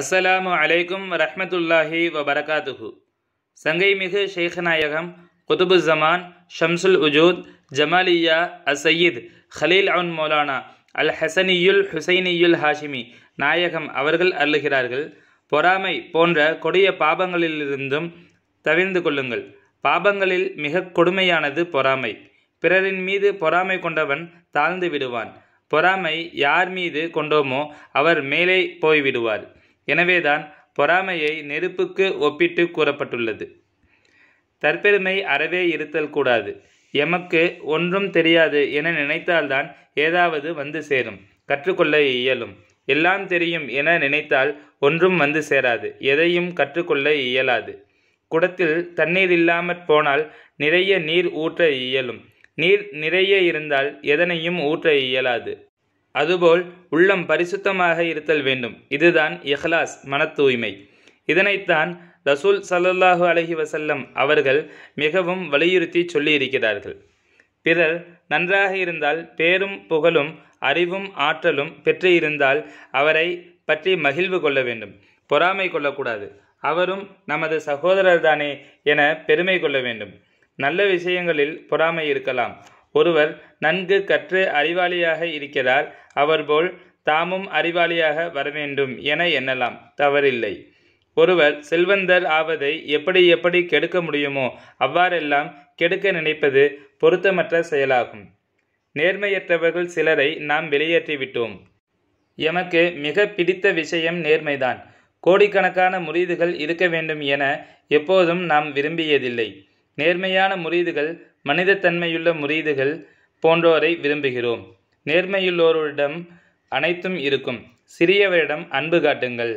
அஸ்ஸலாமு அலைக்கும் ரஹ்மத்துல்லாஹி வபரகாத்துஹு சங்கைமிகு ஷேக்நாயகம் குதுபு ஜமான் ஷம்சுல் உஜூத் ஜமாலியா அசையீத் ஹலீல் அவுன் மௌலானா அல் ஹசனியுல் ஹுசைனியுல் ஹாஷிமி நாயகம் அவர்கள் அருளுகிறார்கள் பொறாமை போன்ற கொடிய பாபங்களிலிருந்தும் தவிர்ந்து கொள்ளுங்கள் பாபங்களில் மிக கொடுமையானது பொறாமை பிறரின் மீது பொறாமை கொண்டவன் தாழ்ந்து விடுவான் பொறாமை யார் மீது கொண்டோமோ அவர் மேலே போய்விடுவார் எனவேதான் பொறாமையை நெருப்புக்கு ஒப்பிட்டு கூறப்பட்டுள்ளது தற்பெருமை அறவே இருத்தல் கூடாது எமக்கு ஒன்றும் தெரியாது என நினைத்தால்தான் ஏதாவது வந்து சேரும் கற்றுக்கொள்ள இயலும் எல்லாம் தெரியும் என நினைத்தால் ஒன்றும் வந்து சேராது எதையும் கற்றுக்கொள்ள இயலாது குடத்தில் தண்ணீர் இல்லாமற் போனால் நிறைய நீர் ஊற்ற இயலும் நீர் நிறைய இருந்தால் எதனையும் ஊற்ற இயலாது அதுபோல் உள்ளம் பரிசுத்தமாக இருத்தல் வேண்டும் இதுதான் இஹ்லாஸ் மன தூய்மை இதனைத்தான் ரசூல் சல்லல்லாஹு அலஹி வசல்லம் அவர்கள் மிகவும் வலியுறுத்தி சொல்லியிருக்கிறார்கள் பிறர் நன்றாக இருந்தால் பேரும் புகழும் அறிவும் ஆற்றலும் பெற்று இருந்தால் அவரை பற்றி மகிழ்வு கொள்ள வேண்டும் பொறாமை கொள்ளக்கூடாது அவரும் நமது சகோதரர்தானே என பெருமை கொள்ள வேண்டும் நல்ல விஷயங்களில் பொறாமை இருக்கலாம் ஒருவர் நன்கு கற்று அறிவாளியாக இருக்கிறார் அவர் போல் தாமும் அறிவாளியாக வரவேண்டும் என எண்ணலாம் தவறில்லை ஒருவர் செல்வந்தர் ஆவதை எப்படி எப்படி கெடுக்க முடியுமோ அவ்வாறெல்லாம் கெடுக்க நினைப்பது பொருத்தமற்ற செயலாகும் நேர்மையற்றவர்கள் சிலரை நாம் வெளியேற்றிவிட்டோம் எமக்கு மிக பிடித்த விஷயம் நேர்மைதான் கோடிக்கணக்கான முறிதுகள் இருக்க வேண்டும் என எப்போதும் நாம் விரும்பியதில்லை நேர்மையான முறிதுகள் மனிதத்தன்மையுள்ள முறீதுகள் போன்றோரை விரும்புகிறோம் நேர்மையுள்ளோரிடம் அனைத்தும் இருக்கும் சிறியவரிடம் அன்பு காட்டுங்கள்